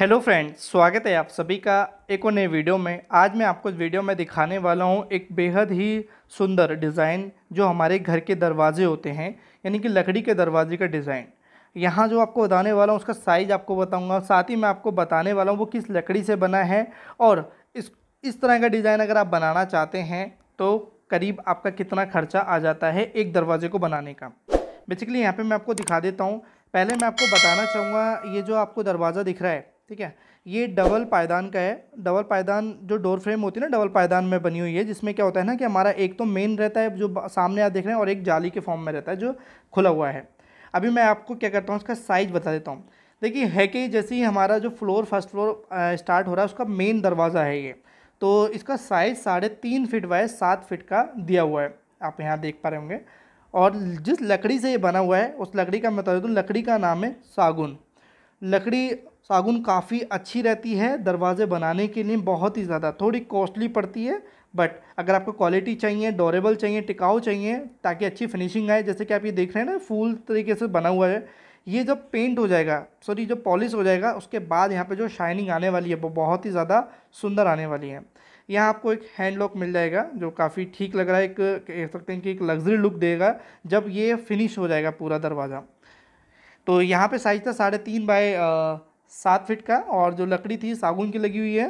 hello friends स्वागत है आप सभी का एक और नए वीडियो में आज मैं आपको इस वीडियो में दिखाने वाला हूं एक बेहद ही सुंदर डिज़ाइन जो हमारे घर के दरवाजे होते हैं यानी कि लकड़ी के दरवाजे का डिज़ाइन यहाँ जो आपको बताने वाला हूँ उसका साइज़ आपको बताऊँगा साथ ही मैं आपको बताने वाला हूँ वो किस लकड़ी से बना है और इस इस तरह का डिज़ाइन अगर आप बनाना चाहते हैं तो करीब आपका कितना खर्चा आ जाता है एक दरवाजे को बनाने का बेसिकली यहाँ पर मैं आपको दिखा देता हूँ पहले मैं आपको बताना चाहूँगा ये जो आपको दरवाज़ा दिख रहा है ठीक है ये डबल पायदान का है डबल पायदान जो डोर फ्रेम होती है ना डबल पायदान में बनी हुई है जिसमें क्या होता है ना कि हमारा एक तो मेन रहता है जो सामने आप देख रहे हैं और एक जाली के फॉर्म में रहता है जो खुला हुआ है अभी मैं आपको क्या करता हूँ उसका साइज़ बता देता हूँ देखिए है कि जैसे ही हमारा जो फ्लोर फर्स्ट फ्लोर स्टार्ट हो रहा है उसका मेन दरवाज़ा है ये तो इसका साइज़ साढ़े तीन फिट बाय सात फिट का दिया हुआ है आप यहाँ देख पा रहे होंगे और जिस लकड़ी से ये बना हुआ है उस लकड़ी का मैं बता देता हूँ लकड़ी का नाम है सागुन लकड़ी सागुन काफ़ी अच्छी रहती है दरवाज़े बनाने के लिए बहुत ही ज़्यादा थोड़ी कॉस्टली पड़ती है बट अगर आपको क्वालिटी चाहिए डोरेबल चाहिए टिकाऊ चाहिए ताकि अच्छी फिनिशिंग आए जैसे कि आप ये देख रहे हैं ना फूल तरीके से बना हुआ है ये जब पेंट हो जाएगा सॉरी जो पॉलिश हो जाएगा उसके बाद यहाँ पे जो शाइनिंग आने वाली है वो बहुत ही ज़्यादा सुंदर आने वाली है यहाँ आपको एक हैंड लॉक मिल जाएगा जो काफ़ी ठीक लग रहा है एक कह सकते हैं कि एक लग्जरी लुक देगा जब ये फिनिश हो जाएगा पूरा दरवाज़ा तो यहाँ पे साइज था साढ़े तीन बाय सात फिट का और जो लकड़ी थी सागुन की लगी हुई है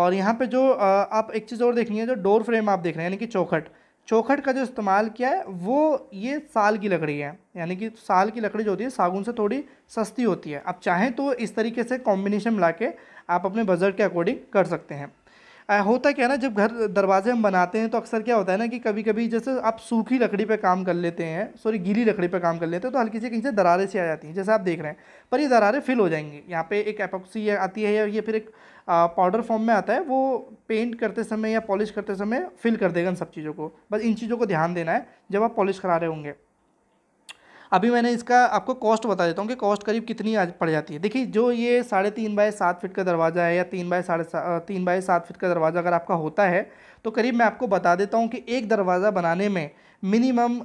और यहाँ पे जो आप एक चीज़ और देखनी है जो डोर फ्रेम आप देख रहे हैं यानी कि चौखट चौखट का जो इस्तेमाल किया है वो ये साल की लकड़ी है यानी कि साल की लकड़ी जो होती है सागुन से थोड़ी सस्ती होती है आप चाहें तो इस तरीके से कॉम्बिनेशन मिला के आप अपने बजट के अकॉर्डिंग कर सकते हैं होता क्या है ना जब घर दरवाजे हम बनाते हैं तो अक्सर क्या होता है ना कि कभी कभी जैसे आप सूखी लकड़ी पे काम कर लेते हैं सॉरी गीली लकड़ी पे काम कर लेते हैं तो हल्की सी कहीं से दरारें सी आ जाती हैं जैसे आप देख रहे हैं पर ये दरारें फिल हो जाएंगी यहाँ पे एक एपोक्सी आती है या ये फिर एक पाउडर फॉर्म में आता है वो पेंट करते समय या पॉलिश करते समय फिल कर देगा इन सब चीज़ों को बस इन चीज़ों को ध्यान देना है जब आप पॉलिश करा रहे होंगे अभी मैंने इसका आपको कॉस्ट बता देता हूँ कि कॉस्ट करीब कितनी आज पड़ जाती है देखिए जो ये साढ़े तीन बाय सात फिट का दरवाज़ा है या तीन बाय साढ़े तीन बाय सात फिट का दरवाज़ा अगर आपका होता है तो करीब मैं आपको बता देता हूँ कि एक दरवाज़ा बनाने में मिनिमम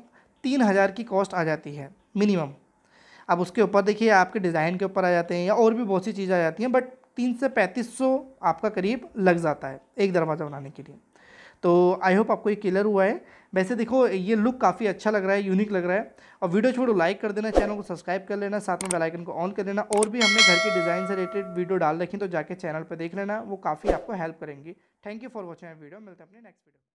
तीन हज़ार की कॉस्ट आ जाती है मिनिमम अब उसके ऊपर देखिए आपके डिज़ाइन के ऊपर आ जाते हैं या और भी बहुत सी चीज़ें आ जाती हैं बट तीन से पैंतीस सौ आपका करीब लग जाता है एक दरवाज़ा बनाने के लिए तो आई होप आपको ये क्लियर हुआ है वैसे देखो ये लुक काफ़ी अच्छा लग रहा है यूनिक लग रहा है और वीडियो छोड़ो लाइक कर देना चैनल को सब्सक्राइब कर लेना साथ में बेल आइकन को ऑन कर लेना और भी हमने घर के डिज़ाइन से रिलेटेड वीडियो डाल रखी तो जाके चैनल पर देख लेना वो काफ़ी आपको हेल्प करेंगी thank you for watching video मिलते हैं अपने नेक्स्ट वीडियो